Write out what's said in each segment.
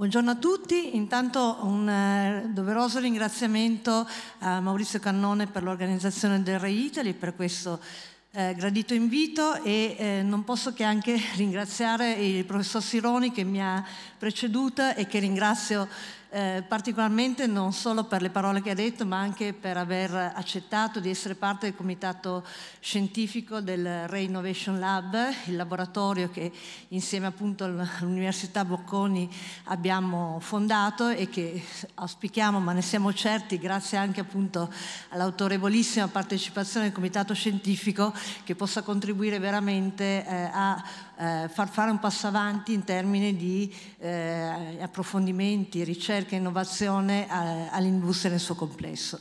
Buongiorno a tutti, intanto un eh, doveroso ringraziamento a Maurizio Cannone per l'organizzazione del Re Italy per questo eh, gradito invito e eh, non posso che anche ringraziare il professor Sironi che mi ha preceduta e che ringrazio eh, particolarmente non solo per le parole che ha detto, ma anche per aver accettato di essere parte del comitato scientifico del Re Innovation Lab, il laboratorio che insieme appunto all'Università Bocconi abbiamo fondato e che auspichiamo, ma ne siamo certi, grazie anche appunto all'autorevolissima partecipazione del comitato scientifico, che possa contribuire veramente eh, a eh, far fare un passo avanti in termini di eh, approfondimenti, ricerca ricerca e innovazione all'industria nel suo complesso.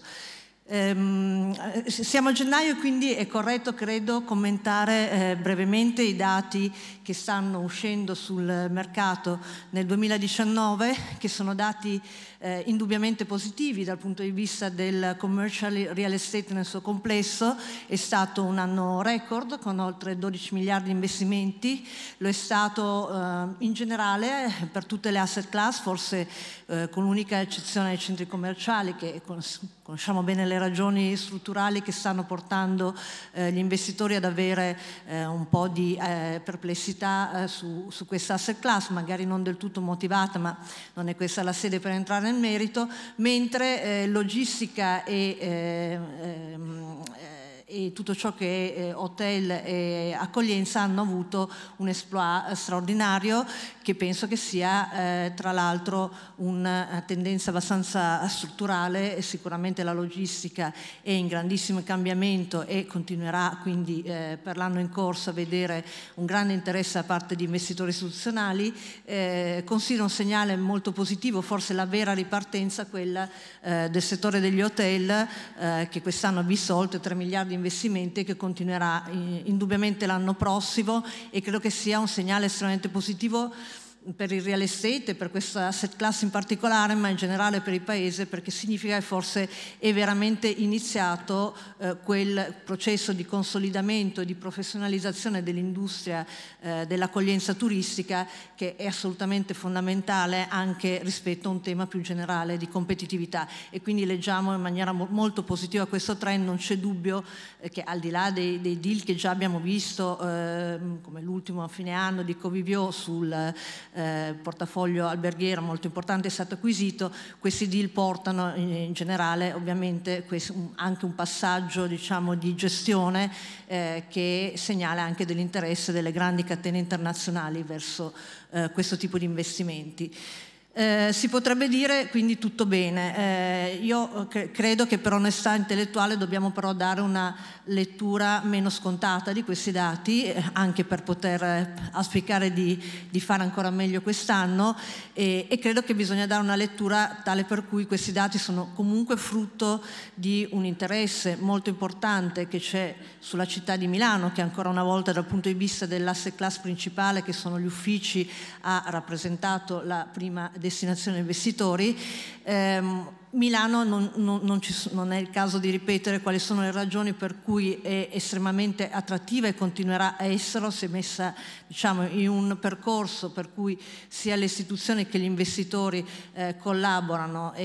Ehm, siamo a gennaio quindi è corretto credo commentare eh, brevemente i dati che stanno uscendo sul mercato nel 2019 che sono dati eh, indubbiamente positivi dal punto di vista del commercial real estate nel suo complesso, è stato un anno record con oltre 12 miliardi di investimenti, lo è stato eh, in generale per tutte le asset class, forse eh, con l'unica eccezione ai centri commerciali che conosciamo bene le ragioni strutturali che stanno portando eh, gli investitori ad avere eh, un po' di eh, perplessità su, su questa asset class, magari non del tutto motivata, ma non è questa la sede per entrare nel merito, mentre eh, logistica e eh, ehm, e tutto ciò che è eh, hotel e accoglienza hanno avuto un esploit straordinario che penso che sia eh, tra l'altro una eh, tendenza abbastanza strutturale, sicuramente la logistica è in grandissimo cambiamento e continuerà quindi eh, per l'anno in corso a vedere un grande interesse da parte di investitori istituzionali, eh, considero un segnale molto positivo, forse la vera ripartenza quella eh, del settore degli hotel che quest'anno ha visto oltre 3 miliardi di investimenti che continuerà eh, indubbiamente l'anno prossimo e credo che sia un segnale estremamente positivo per il real estate, per questa asset class in particolare, ma in generale per il Paese, perché significa che forse è veramente iniziato eh, quel processo di consolidamento e di professionalizzazione dell'industria eh, dell'accoglienza turistica che è assolutamente fondamentale anche rispetto a un tema più generale di competitività. E quindi leggiamo in maniera mo- molto positiva questo trend, non c'è dubbio eh, che al di là dei, dei, deal che già abbiamo visto, eh, come l'ultimo a fine anno di Covivio sul eh, portafoglio alberghiero molto importante è stato acquisito, questi deal portano in, in generale ovviamente anche un passaggio diciamo, di gestione eh, che segnala anche dell'interesse delle grandi catene internazionali verso eh, questo tipo di investimenti. Eh, si potrebbe dire quindi tutto bene. Eh, io eh, credo che per onestà intellettuale dobbiamo però dare una lettura meno scontata di questi dati, eh, anche per poter auspicare di, di, fare ancora meglio quest'anno e, e, credo che bisogna dare una lettura tale per cui questi dati sono comunque frutto di un interesse molto importante che c'è sulla città di Milano, che ancora una volta dal punto di vista dell'asset class principale, che sono gli uffici, ha rappresentato la prima decisione destinazione investitori. Ehm, Milano non, non, non, ci, non, è il caso di ripetere quali sono le ragioni per cui è estremamente attrattiva e continuerà a esserlo se messa diciamo, in un percorso per cui sia le istituzioni che gli investitori eh, collaborano e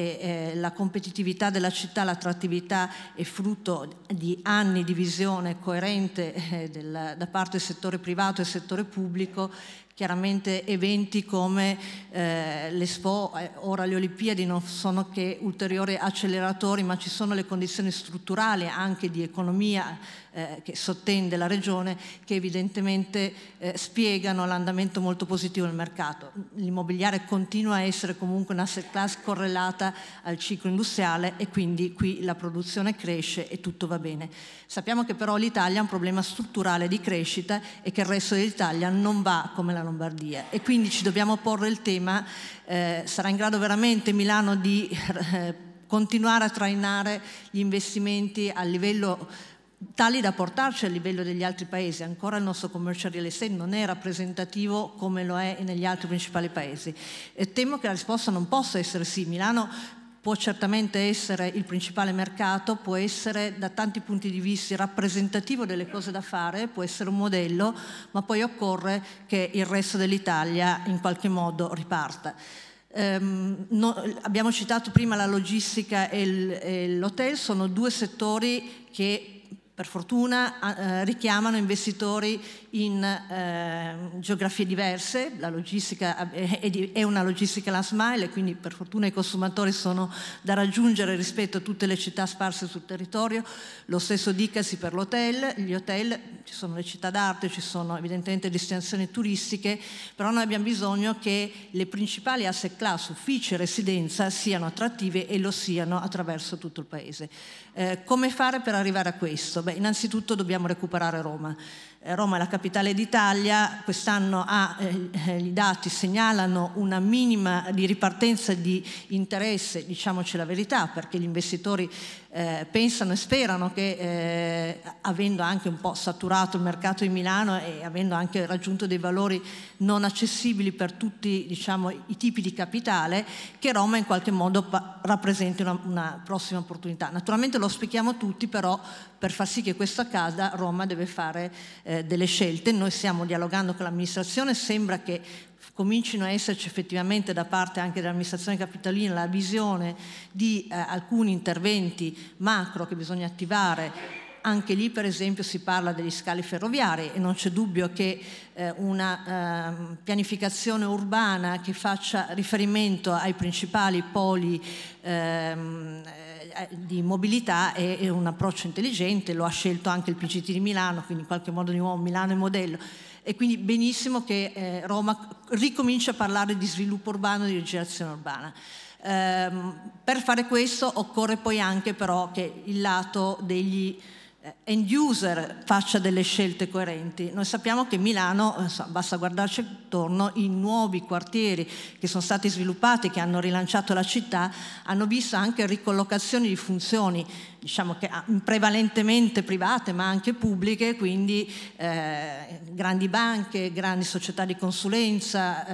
eh, la competitività della città, l'attrattività è frutto di anni di visione coerente eh, della, da parte del settore privato e del settore pubblico Chiaramente eventi come eh, l'Expo, eh, ora le Olimpiadi non sono che ulteriori acceleratori, ma ci sono le condizioni strutturali anche di economia eh, che sottende la regione che evidentemente eh, spiegano l'andamento molto positivo del mercato. L'immobiliare continua a essere comunque un'asset class correlata al ciclo industriale e quindi qui la produzione cresce e tutto va bene. Sappiamo che però l'Italia ha un problema strutturale di crescita e che il resto dell'Italia non va come la Lombardia e quindi ci dobbiamo porre il tema, eh, sarà in grado veramente Milano di eh, continuare a trainare gli investimenti a livello tali da portarci al livello degli altri paesi. Ancora il nostro commercial real estate non è rappresentativo come lo è negli altri principali paesi. E temo che la risposta non possa essere sì. Milano può certamente essere il principale mercato, può essere da tanti punti di vista rappresentativo delle cose da fare, può essere un modello, ma poi occorre che il resto dell'Italia in qualche modo riparta. Um, no, abbiamo citato prima la logistica e l'hotel, sono due settori che per fortuna eh, richiamano investitori in eh, geografie diverse, la logistica è, è una logistica last mile quindi per fortuna i consumatori sono da raggiungere rispetto a tutte le città sparse sul territorio, lo stesso dicasi per l'hotel, gli hotel ci sono le città d'arte, ci sono evidentemente destinazioni turistiche, però noi abbiamo bisogno che le principali asset class, ufficio e residenza, siano attrattive e lo siano attraverso tutto il paese. Eh, come fare per arrivare a questo? Beh, innanzitutto dobbiamo recuperare Roma. Eh, Roma è la capitale d'Italia, quest'anno ha, eh, i dati segnalano una minima di ripartenza di interesse, diciamoci la verità, perché gli investitori eh, pensano e sperano che eh, avendo anche un po' saturato il mercato di Milano e avendo anche raggiunto dei valori non accessibili per tutti diciamo, i tipi di capitale, che Roma in qualche modo pa- rappresenti una, una prossima opportunità. Naturalmente lo spieghiamo tutti, però per far sì che questo accada Roma deve fare... Eh, eh, delle scelte, noi stiamo dialogando con l'amministrazione, sembra che comincino a esserci effettivamente da parte anche dell'amministrazione capitalina la visione di eh, alcuni interventi macro che bisogna attivare anche lì per esempio si parla degli scali ferroviari e non c'è dubbio che eh, una eh, pianificazione urbana che faccia riferimento ai principali poli ehm, eh, di mobilità è, è, un approccio intelligente, lo ha scelto anche il PCT di Milano, quindi in qualche modo di nuovo Milano è modello. E quindi benissimo che eh, Roma ricomincia a parlare di sviluppo urbano, e di rigenerazione urbana. Ehm, per fare questo occorre poi anche però che il lato degli eh, end user faccia delle scelte coerenti. Noi sappiamo che Milano, eh, basta guardarci attorno, i nuovi quartieri che sono stati sviluppati, che hanno rilanciato la città, hanno visto anche ricollocazioni di funzioni, diciamo che ah, prevalentemente private ma anche pubbliche, quindi eh, grandi banche, grandi società di consulenza,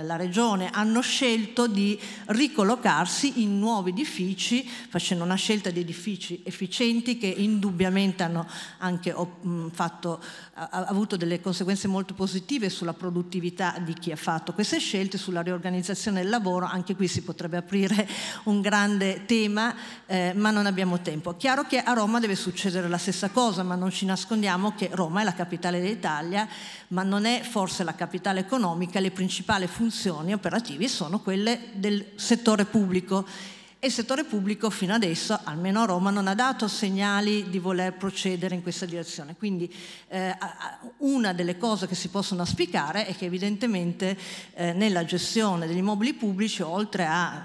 eh, la regione, hanno scelto di ricollocarsi in nuovi edifici, facendo una scelta di edifici efficienti che indubbiamente sicuramente hanno anche mm, fatto, avuto delle conseguenze molto positive sulla produttività di chi ha fatto queste scelte, sulla riorganizzazione del lavoro, anche qui si potrebbe aprire un grande tema, eh, ma non abbiamo tempo. Chiaro che a Roma deve succedere la stessa cosa, ma non ci nascondiamo che Roma è la capitale d'Italia, ma non è forse la capitale economica, le principali funzioni operative sono quelle del settore pubblico e il settore pubblico fino adesso, almeno a Roma, non ha dato segnali di voler procedere in questa direzione. Quindi eh, una delle cose che si possono aspicare è che evidentemente eh, nella gestione degli immobili pubblici, oltre a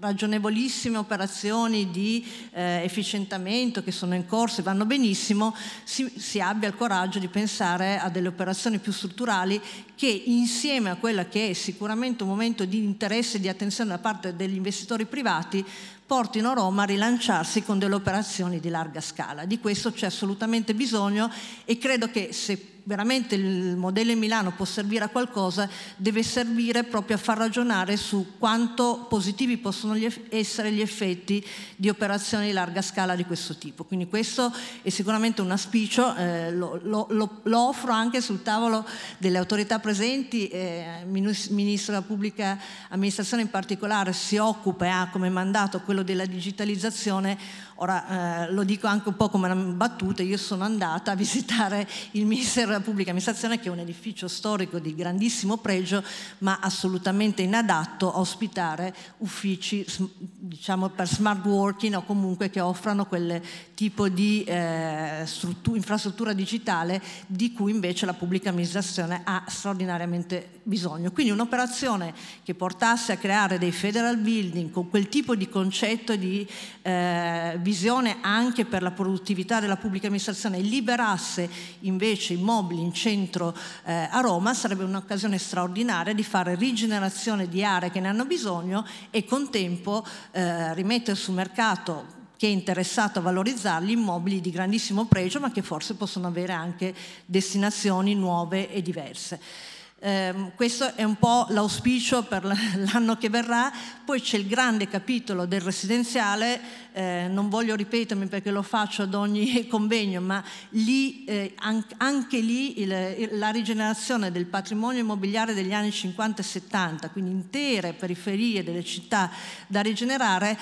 ragionevolissime operazioni di eh, efficientamento che sono in corso e vanno benissimo, si, si, abbia il coraggio di pensare a delle operazioni più strutturali che insieme a quella che è sicuramente un momento di interesse e di attenzione da parte degli investitori privati portino Roma a rilanciarsi con delle operazioni di larga scala. Di questo c'è assolutamente bisogno e credo che se veramente il modello in Milano può servire a qualcosa, deve servire proprio a far ragionare su quanto positivi possono possono gli eff- essere gli effetti di operazioni di larga scala di questo tipo. Quindi questo è sicuramente un auspicio, eh, lo, lo, lo, lo, offro anche sul tavolo delle autorità presenti, eh, Ministro della Pubblica Amministrazione in particolare si occupa e ha come mandato quello della digitalizzazione Ora eh, lo dico anche un po' come una battuta, io sono andata a visitare il Ministero della Pubblica Amministrazione che è un edificio storico di grandissimo pregio ma assolutamente inadatto a ospitare uffici diciamo, per smart working o comunque che offrano quel tipo di eh, infrastruttura digitale di cui invece la pubblica amministrazione ha straordinariamente bisogno. Quindi un'operazione che portasse a creare dei federal building con quel tipo di concetto di eh, visione anche per la produttività della pubblica amministrazione liberasse invece i mobili in centro eh, a Roma, sarebbe un'occasione straordinaria di fare rigenerazione di aree che ne hanno bisogno e contempo eh, rimettere sul mercato che è interessato a valorizzarli immobili di grandissimo pregio ma che forse possono avere anche destinazioni nuove e diverse. Ehm, questo è un po' l'auspicio per l'anno che verrà, poi c'è il grande capitolo del residenziale, eh, non voglio ripetermi perché lo faccio ad ogni convegno, ma lì, eh, anche lì il, la rigenerazione del patrimonio immobiliare degli anni 50 e 70, quindi intere periferie delle città da rigenerare,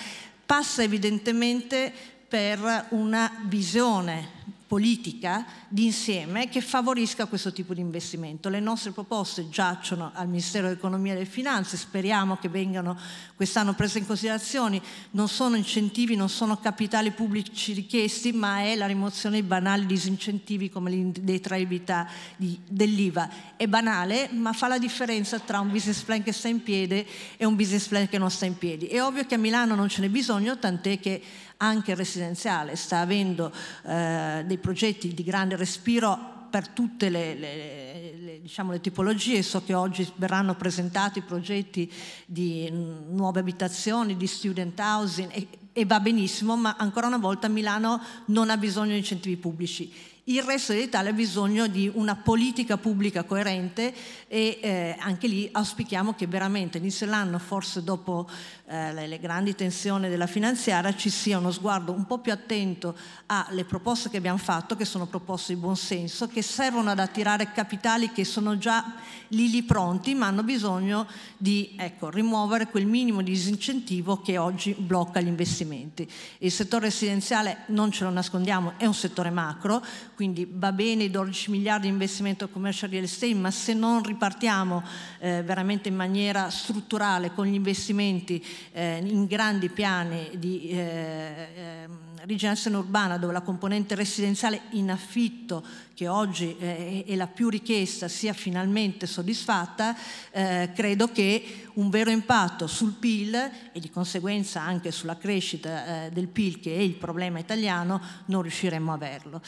passa evidentemente per una visione politica d'insieme che favorisca questo tipo di investimento. Le nostre proposte giacciono al Ministero dell'Economia e delle Finanze, speriamo che vengano quest'anno prese in considerazione, non sono incentivi, non sono capitali pubblici richiesti, ma è la rimozione dei banali disincentivi come l'indetraibilità dell'IVA. È banale, ma fa la differenza tra un business plan che sta in piedi e un business plan che non sta in piedi. È ovvio che a Milano non ce n'è bisogno, tant'è che anche residenziale, sta avendo eh, dei progetti di grande respiro per tutte le, le, le, diciamo, le, tipologie, so che oggi verranno presentati progetti di nuove abitazioni, di student housing e, e va benissimo, ma ancora una volta Milano non ha bisogno di incentivi pubblici il resto dell'Italia ha bisogno di una politica pubblica coerente e eh, anche lì auspichiamo che veramente inizio l'anno, forse dopo eh, le, le grandi tensioni della finanziaria, ci sia uno sguardo un po' più attento alle proposte che abbiamo fatto, che sono proposte di buonsenso, che servono ad attirare capitali che sono già lì lì pronti, ma hanno bisogno di ecco, rimuovere quel minimo di disincentivo che oggi blocca gli investimenti. Il settore residenziale, non ce lo nascondiamo, è un settore macro, quindi va bene i 12 miliardi di investimento commercial real estate, ma se non ripartiamo eh, veramente in maniera strutturale con gli investimenti eh, in grandi piani di eh, ehm, rigenerazione urbana dove la componente residenziale in affitto che oggi eh, è la più richiesta sia finalmente soddisfatta, eh, credo che un vero impatto sul PIL e di conseguenza anche sulla crescita eh, del PIL che è il problema italiano non riusciremo a averlo.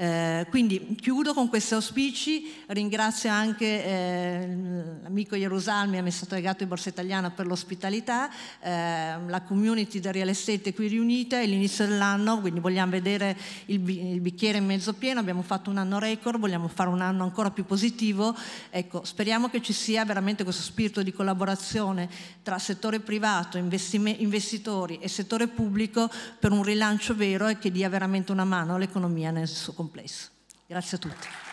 Eh, quindi chiudo con questi auspici, ringrazio anche eh, l'amico Gerusalmi, amministratore legato di Borsa Italiana per l'ospitalità, eh, la community del real estate qui riunita, è l'inizio dell'anno, quindi vogliamo vedere il, bi- il bicchiere mezzo pieno, abbiamo fatto un anno record, vogliamo fare un anno ancora più positivo, ecco, speriamo che ci sia veramente questo spirito di collaborazione tra settore privato, investitori e settore pubblico per un rilancio vero e che dia veramente una mano all'economia nel suo complesso complesso. Grazie a tutti.